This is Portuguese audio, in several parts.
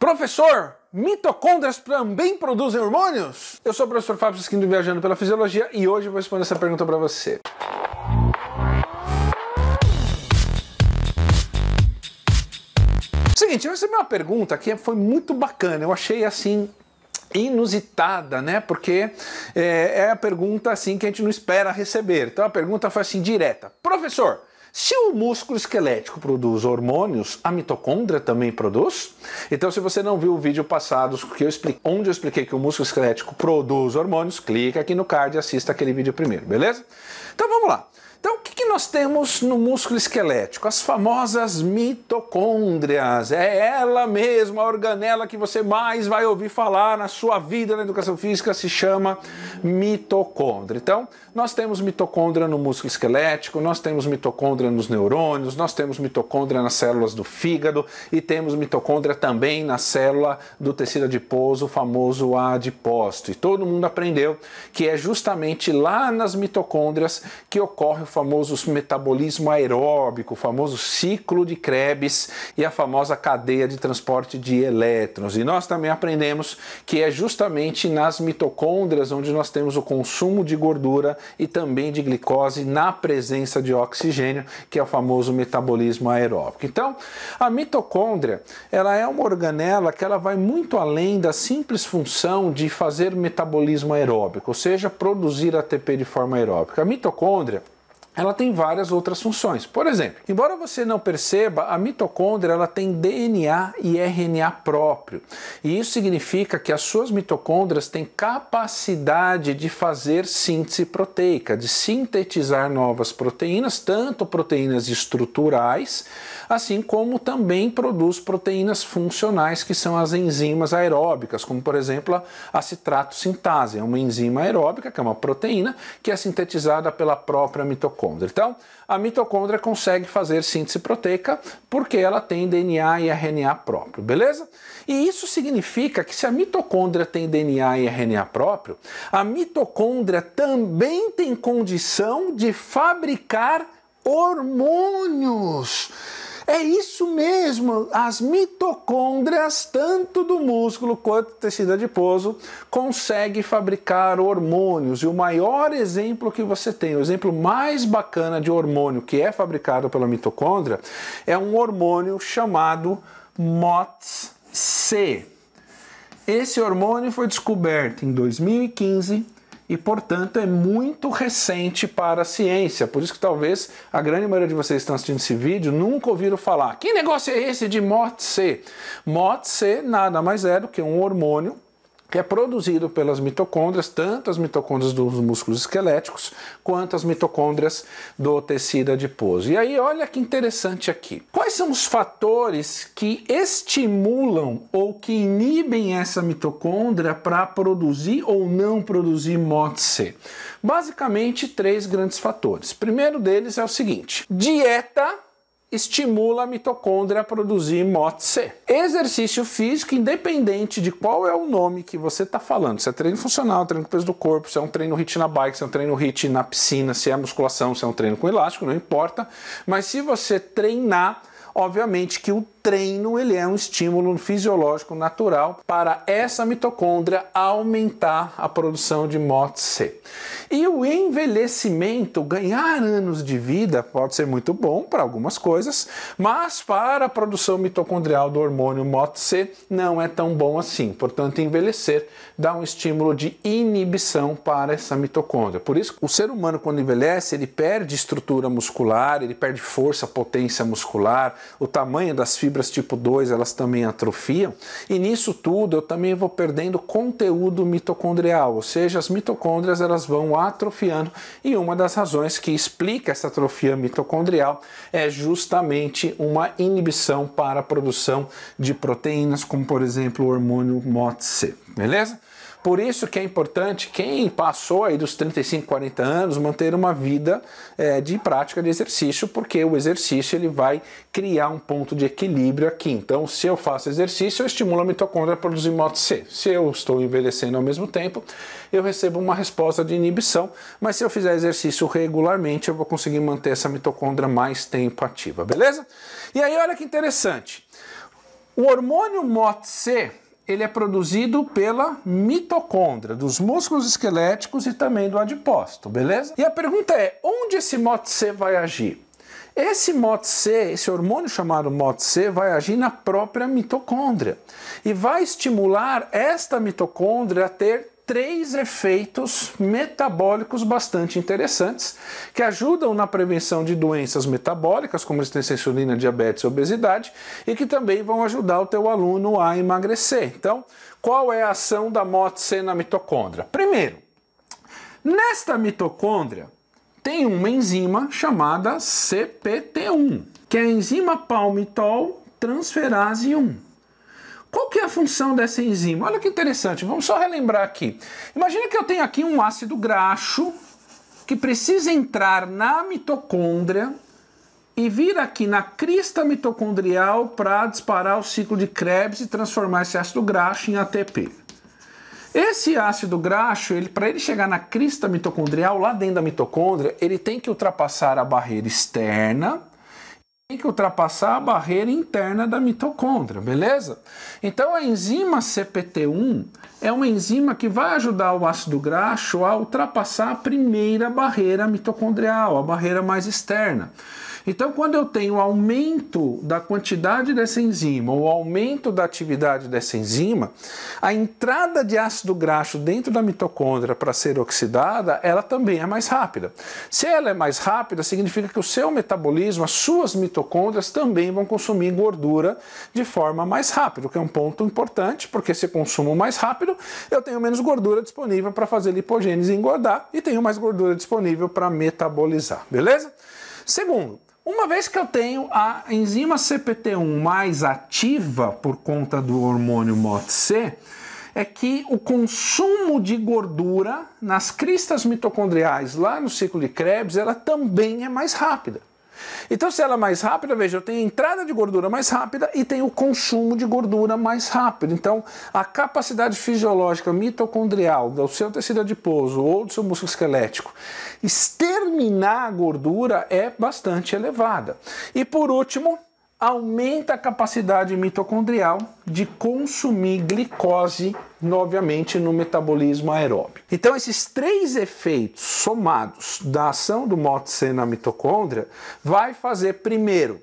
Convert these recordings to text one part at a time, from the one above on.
Professor, mitocôndrias também produzem hormônios? Eu sou o professor Fábio Esquindo viajando pela fisiologia e hoje eu vou responder essa pergunta para você. Seguinte, eu recebi uma pergunta que foi muito bacana, eu achei assim inusitada, né? Porque é, é a pergunta assim que a gente não espera receber. Então a pergunta foi assim direta: Professor, se o músculo esquelético produz hormônios, a mitocôndria também produz? Então, se você não viu o vídeo passado que eu expliquei, onde eu expliquei que o músculo esquelético produz hormônios, clica aqui no card e assista aquele vídeo primeiro, beleza? Então vamos lá. Então, que nós temos no músculo esquelético? As famosas mitocôndrias. É ela mesma, a organela que você mais vai ouvir falar na sua vida na educação física, se chama mitocôndria. Então, nós temos mitocôndria no músculo esquelético, nós temos mitocôndria nos neurônios, nós temos mitocôndria nas células do fígado e temos mitocôndria também na célula do tecido adiposo, o famoso adiposto. E todo mundo aprendeu que é justamente lá nas mitocôndrias que ocorre o famoso famoso metabolismo aeróbico, o famoso ciclo de Krebs e a famosa cadeia de transporte de elétrons. E nós também aprendemos que é justamente nas mitocôndrias onde nós temos o consumo de gordura e também de glicose na presença de oxigênio, que é o famoso metabolismo aeróbico. Então, a mitocôndria, ela é uma organela que ela vai muito além da simples função de fazer metabolismo aeróbico, ou seja, produzir ATP de forma aeróbica. A mitocôndria ela tem várias outras funções. Por exemplo, embora você não perceba, a mitocôndria ela tem DNA e RNA próprio. E isso significa que as suas mitocôndrias têm capacidade de fazer síntese proteica, de sintetizar novas proteínas, tanto proteínas estruturais, assim como também produz proteínas funcionais, que são as enzimas aeróbicas, como por exemplo a citrato sintase, é uma enzima aeróbica, que é uma proteína que é sintetizada pela própria mitocôndria mitocôndria. Então, a mitocôndria consegue fazer síntese proteica porque ela tem DNA e RNA próprio, beleza? E isso significa que se a mitocôndria tem DNA e RNA próprio, a mitocôndria também tem condição de fabricar hormônios. É isso mesmo, as mitocôndrias, tanto do músculo quanto do tecido adiposo, conseguem fabricar hormônios. E o maior exemplo que você tem, o exemplo mais bacana de hormônio que é fabricado pela mitocôndria, é um hormônio chamado MOTS-C. Esse hormônio foi descoberto em 2015 e, portanto, é muito recente para a ciência. Por isso que talvez a grande maioria de vocês que estão assistindo esse vídeo nunca ouviram falar. Que negócio é esse de MOT-C? MOT-C nada mais é do que um hormônio que é produzido pelas mitocôndrias, tanto as mitocôndrias dos músculos esqueléticos quanto as mitocôndrias do tecido adiposo. E aí, olha que interessante aqui. Quais são os fatores que estimulam ou que inibem essa mitocôndria para produzir ou não produzir MOTC? Basicamente, três grandes fatores. primeiro deles é o seguinte: dieta estimula a mitocôndria a produzir MOTC. Exercício físico, independente de qual é o nome que você está falando, se é treino funcional, treino com peso do corpo, se é um treino hit na bike, se é um treino hit na piscina, se é musculação, se é um treino com elástico, não importa, mas se você treinar Obviamente que o treino ele é um estímulo fisiológico natural para essa mitocôndria aumentar a produção de MOTC. c E o envelhecimento, ganhar anos de vida, pode ser muito bom para algumas coisas, mas para a produção mitocondrial do hormônio MOTC c não é tão bom assim. Portanto, envelhecer dá um estímulo de inibição para essa mitocôndria. Por isso, o ser humano quando envelhece, ele perde estrutura muscular, ele perde força, potência muscular, o tamanho das fibras tipo 2 elas também atrofiam, e nisso tudo eu também vou perdendo conteúdo mitocondrial, ou seja, as mitocôndrias elas vão atrofiando, e uma das razões que explica essa atrofia mitocondrial é justamente uma inibição para a produção de proteínas, como por exemplo o hormônio MOTC, beleza? Por isso que é importante quem passou aí dos 35, 40 anos manter uma vida é, de prática de exercício, porque o exercício ele vai criar um ponto de equilíbrio aqui. Então, se eu faço exercício, eu estimulo a mitocôndria a produzir moto C. Se eu estou envelhecendo ao mesmo tempo, eu recebo uma resposta de inibição, mas se eu fizer exercício regularmente, eu vou conseguir manter essa mitocôndria mais tempo ativa, beleza? E aí, olha que interessante. O hormônio MOT-C ele é produzido pela mitocôndria, dos músculos esqueléticos e também do adipócito, beleza? E a pergunta é, onde esse MOT-C vai agir? Esse MOT-C, esse hormônio chamado MOT-C, vai agir na própria mitocôndria e vai estimular esta mitocôndria a ter três efeitos metabólicos bastante interessantes que ajudam na prevenção de doenças metabólicas, como resistência à insulina, diabetes e obesidade, e que também vão ajudar o teu aluno a emagrecer. Então, qual é a ação da MOTC na mitocôndria? Primeiro, nesta mitocôndria tem uma enzima chamada CPT1, que é a enzima palmitol transferase 1. Qual que é a função dessa enzima? Olha que interessante, vamos só relembrar aqui. Imagina que eu tenho aqui um ácido graxo que precisa entrar na mitocôndria e vir aqui na crista mitocondrial para disparar o ciclo de Krebs e transformar esse ácido graxo em ATP. Esse ácido graxo, ele, para ele chegar na crista mitocondrial, lá dentro da mitocôndria, ele tem que ultrapassar a barreira externa tem que ultrapassar a barreira interna da mitocôndria, beleza? Então a enzima CPT1 é uma enzima que vai ajudar o ácido graxo a ultrapassar a primeira barreira mitocondrial, a barreira mais externa. Então, quando eu tenho aumento da quantidade dessa enzima ou aumento da atividade dessa enzima, a entrada de ácido graxo dentro da mitocôndria para ser oxidada, ela também é mais rápida. Se ela é mais rápida, significa que o seu metabolismo, as suas mitocôndrias também vão consumir gordura de forma mais rápida, o que é um ponto importante, porque se consumo mais rápido, eu tenho menos gordura disponível para fazer lipogênese e engordar e tenho mais gordura disponível para metabolizar, beleza? Segundo, uma vez que eu tenho a enzima CPT1 mais ativa por conta do hormônio MOTC, é que o consumo de gordura nas cristas mitocondriais lá no ciclo de Krebs, ela também é mais rápida. Então, se ela é mais rápida, veja, eu tenho entrada de gordura mais rápida e tenho o consumo de gordura mais rápido. Então, a capacidade fisiológica mitocondrial do seu tecido adiposo ou do seu músculo esquelético exterminar a gordura é bastante elevada. E por último, aumenta a capacidade mitocondrial de consumir glicose, obviamente, no metabolismo aeróbico. Então, esses três efeitos somados da ação do MOTC na mitocôndria vai fazer, primeiro,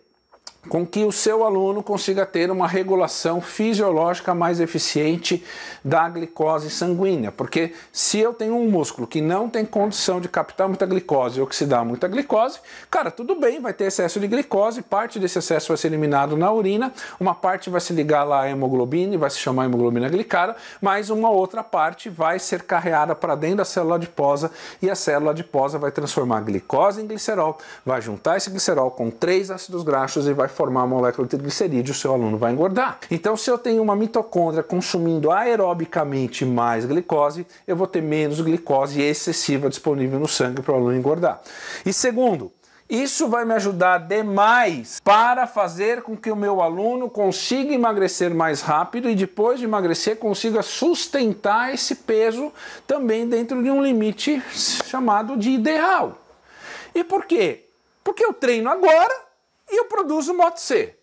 com que o seu aluno consiga ter uma regulação fisiológica mais eficiente da glicose sanguínea. Porque se eu tenho um músculo que não tem condição de captar muita glicose e oxidar muita glicose, cara, tudo bem, vai ter excesso de glicose, parte desse excesso vai ser eliminado na urina, uma parte vai se ligar lá à hemoglobina e vai se chamar hemoglobina glicada, mas uma outra parte vai ser carreada para dentro da célula adiposa e a célula adiposa vai transformar a glicose em glicerol, vai juntar esse glicerol com três ácidos graxos e vai formar a molécula de glicerídeo, o seu aluno vai engordar. Então, se eu tenho uma mitocôndria consumindo aerobicamente mais glicose, eu vou ter menos glicose excessiva disponível no sangue para o aluno engordar. E segundo, isso vai me ajudar demais para fazer com que o meu aluno consiga emagrecer mais rápido e depois de emagrecer consiga sustentar esse peso também dentro de um limite chamado de ideal. E por quê? Porque eu treino agora e eu produzo moto C.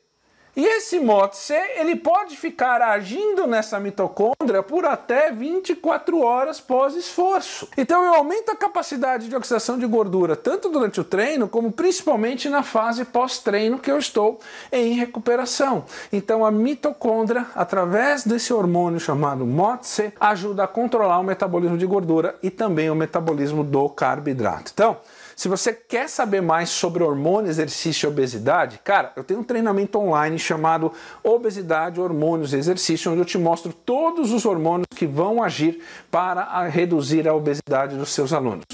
E esse moto C ele pode ficar agindo nessa mitocôndria por até 24 horas pós-esforço. Então eu aumento a capacidade de oxidação de gordura tanto durante o treino como principalmente na fase pós-treino que eu estou em recuperação. Então a mitocôndria, através desse hormônio chamado moto C, ajuda a controlar o metabolismo de gordura e também o metabolismo do carboidrato. Então, se você quer saber mais sobre hormônio, exercício e obesidade, cara, eu tenho um treinamento online chamado Obesidade, Hormônios e Exercício, onde eu te mostro todos os hormônios que vão agir para reduzir a obesidade dos seus alunos.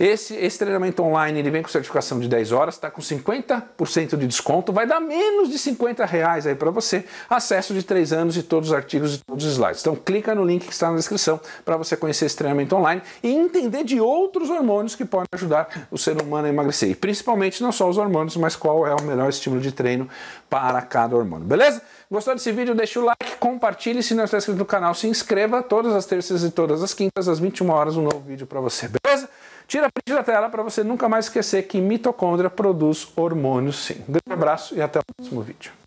Esse, esse treinamento online ele vem com certificação de 10 horas, está com 50% de desconto, vai dar menos de 50 reais aí para você. Acesso de 3 anos e todos os artigos e todos os slides. Então clica no link que está na descrição para você conhecer esse treinamento online e entender de outros hormônios que podem ajudar o ser humano a emagrecer. E principalmente não só os hormônios, mas qual é o melhor estímulo de treino para cada hormônio. Beleza? Gostou desse vídeo? Deixa o like, compartilhe. Se não está inscrito no canal, se inscreva. Todas as terças e todas as quintas, às 21 horas, um novo vídeo para você. Beleza? Tira a print da tela para você nunca mais esquecer que mitocôndria produz hormônios sim. Um grande abraço e até o próximo vídeo.